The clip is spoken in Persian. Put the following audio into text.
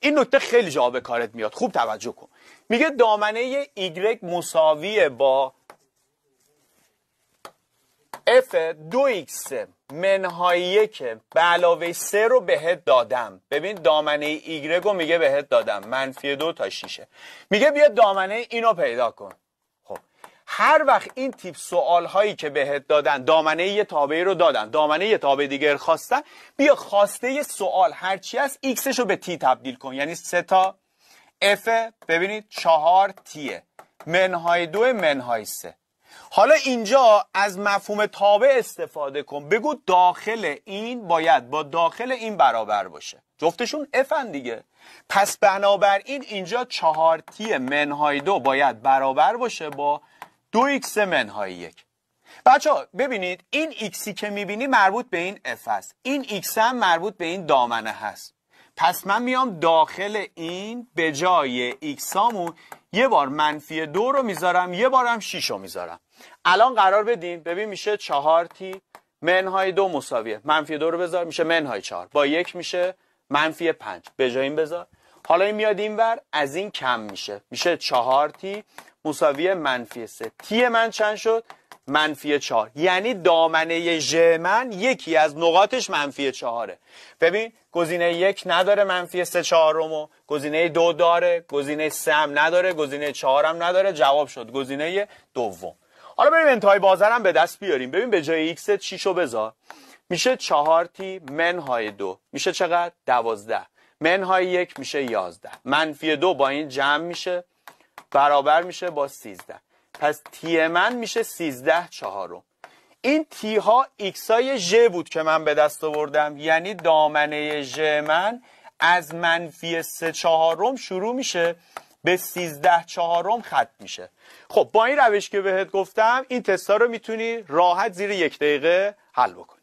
این نکته خیلی جواب کارت میاد خوب توجه کن میگه دامنه ایگرگ مساوی با اف دو x منهای یک به علاوه سه رو بهت دادم ببین دامنه ایگرگ رو میگه بهت دادم منفی دو تا شیشه میگه بیا دامنه اینو پیدا کن هر وقت این تیپ سوال هایی که بهت دادن دامنه یه تابعی رو دادن دامنه یه تابع دیگر خواستن بیا خواسته سوال هرچی است ایکسش رو به تی تبدیل کن یعنی سه تا اف ببینید چهار تیه منهای دو منهای سه حالا اینجا از مفهوم تابع استفاده کن بگو داخل این باید با داخل این برابر باشه جفتشون افن دیگه پس بنابراین اینجا چهار تیه منهای دو باید برابر باشه با دو ایکس منهای یک بچه ببینید این ایکسی که میبینی مربوط به این اف است این ایکس هم مربوط به این دامنه هست پس من میام داخل این به جای هامون یه بار منفی دو رو میذارم یه بار هم شیش رو میذارم الان قرار بدین ببین میشه چهار تی منهای دو مساویه منفی دو رو بذار میشه منهای چهار با یک میشه منفی پنج به جای این بذار حالا این میاد این ور از این کم میشه میشه چهار تی مساوی منفی سه تی من چند شد منفی چهار یعنی دامنه ژ من یکی از نقاطش منفی چهاره ببین گزینه یک نداره منفی سه چهارمو گزینه دو داره گزینه سه هم نداره گزینه چهار هم نداره جواب شد گزینه دوم حالا بریم انتهای بازرم به دست بیاریم ببین به جای x چیشو بذار میشه چهار تی منهای دو میشه چقدر دوازده منهای یک میشه یازده منفی دو با این جمع میشه برابر میشه با 13 پس تی من میشه 13 چهارم این تی ها ایکس ژ بود که من به دست آوردم یعنی دامنه ژ من از منفی 3 چهارم شروع میشه به 13 چهارم ختم میشه خب با این روش که بهت گفتم این تستا رو میتونی راحت زیر یک دقیقه حل بکنی